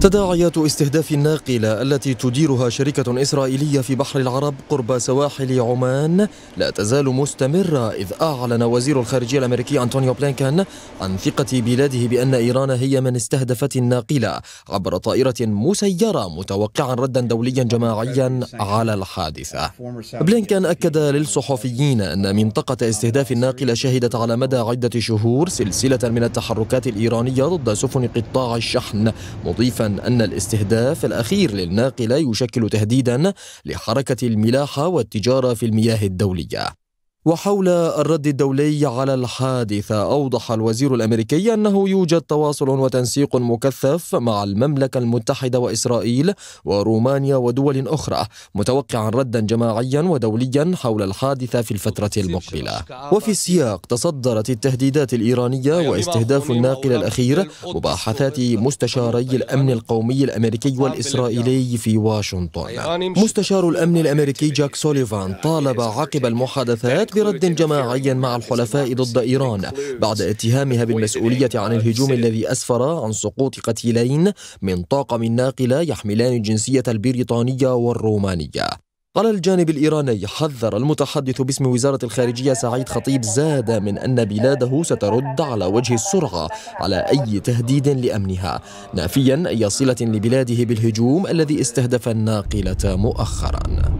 تداعيات استهداف الناقلة التي تديرها شركة إسرائيلية في بحر العرب قرب سواحل عمان لا تزال مستمرة إذ أعلن وزير الخارجية الأمريكي أنطونيو بلينكن عن ثقة بلاده بأن إيران هي من استهدفت الناقلة عبر طائرة مسيرة متوقعا ردا دوليا جماعيا على الحادثة بلينكن أكد للصحفيين أن منطقة استهداف الناقلة شهدت على مدى عدة شهور سلسلة من التحركات الإيرانية ضد سفن قطاع الشحن مضيفا أن الاستهداف الأخير للناقلة يشكل تهديدا لحركة الملاحة والتجارة في المياه الدولية وحول الرد الدولي على الحادثة أوضح الوزير الأمريكي أنه يوجد تواصل وتنسيق مكثف مع المملكة المتحدة وإسرائيل ورومانيا ودول أخرى متوقعا ردا جماعيا ودوليا حول الحادثة في الفترة المقبلة وفي السياق تصدرت التهديدات الإيرانية واستهداف الناقل الأخير مباحثات مستشاري الأمن القومي الأمريكي والإسرائيلي في واشنطن مستشار الأمن الأمريكي جاك سوليفان طالب عقب المحادثات برد جماعي مع الحلفاء ضد إيران بعد اتهامها بالمسؤولية عن الهجوم الذي أسفر عن سقوط قتيلين من طاقم ناقلة يحملان الجنسية البريطانية والرومانية على الجانب الإيراني حذر المتحدث باسم وزارة الخارجية سعيد خطيب زاد من أن بلاده سترد على وجه السرعة على أي تهديد لأمنها نافيا أي صلة لبلاده بالهجوم الذي استهدف الناقلة مؤخراً